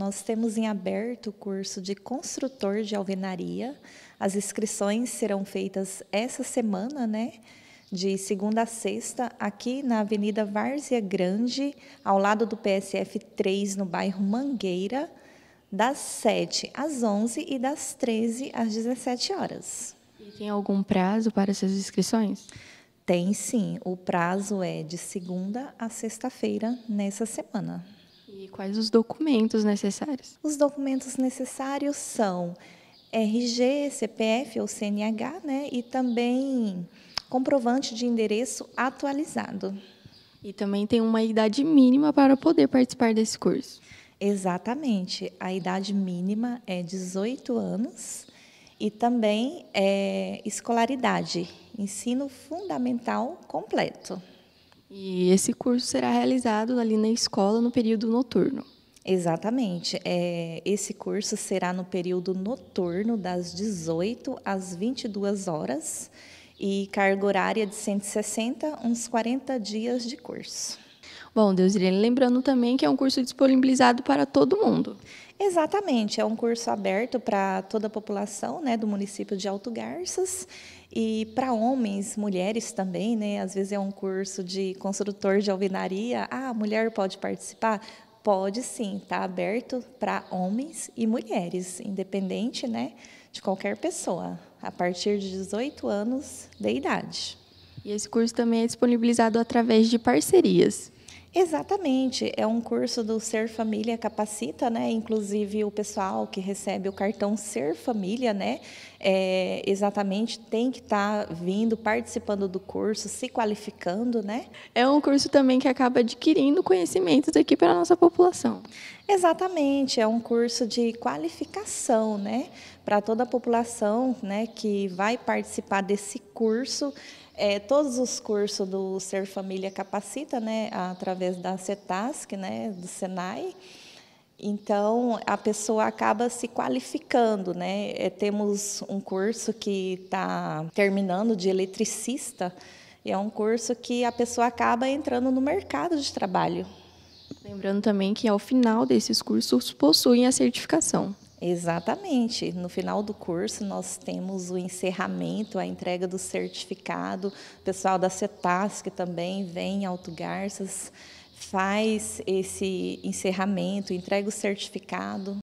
Nós temos em aberto o curso de construtor de alvenaria. As inscrições serão feitas essa semana, né? De segunda a sexta, aqui na Avenida Várzea Grande, ao lado do PSF 3, no bairro Mangueira, das 7 às 11 e das 13 às 17 horas. E tem algum prazo para essas inscrições? Tem sim, o prazo é de segunda a sexta-feira nessa semana. E quais os documentos necessários? Os documentos necessários são RG, CPF ou CNH, né? E também comprovante de endereço atualizado. E também tem uma idade mínima para poder participar desse curso. Exatamente. A idade mínima é 18 anos e também é escolaridade, ensino fundamental completo. E esse curso será realizado ali na escola no período noturno. Exatamente. É, esse curso será no período noturno, das 18 às 22 horas, e carga horária de 160, uns 40 dias de curso. Bom, Deusirene, lembrando também que é um curso disponibilizado para todo mundo. Exatamente, é um curso aberto para toda a população né, do município de Alto Garças e para homens, mulheres também, né? Às vezes é um curso de construtor de alvenaria. Ah, a mulher pode participar? Pode sim, está aberto para homens e mulheres, independente né, de qualquer pessoa, a partir de 18 anos de idade. E esse curso também é disponibilizado através de parcerias. Exatamente, é um curso do Ser Família Capacita, né? Inclusive o pessoal que recebe o cartão Ser Família, né? É, exatamente, tem que estar tá vindo, participando do curso, se qualificando, né? É um curso também que acaba adquirindo conhecimentos aqui para a nossa população. Exatamente, é um curso de qualificação, né? Para toda a população né, que vai participar desse curso. É, todos os cursos do Ser Família Capacita, né, através da CETASC, né, do SENAI. Então, a pessoa acaba se qualificando, né? É, temos um curso que está terminando de eletricista, e é um curso que a pessoa acaba entrando no mercado de trabalho, Lembrando também que ao final desses cursos possuem a certificação. Exatamente. No final do curso, nós temos o encerramento, a entrega do certificado. O pessoal da CETAS que também vem em Alto Garças, faz esse encerramento, entrega o certificado.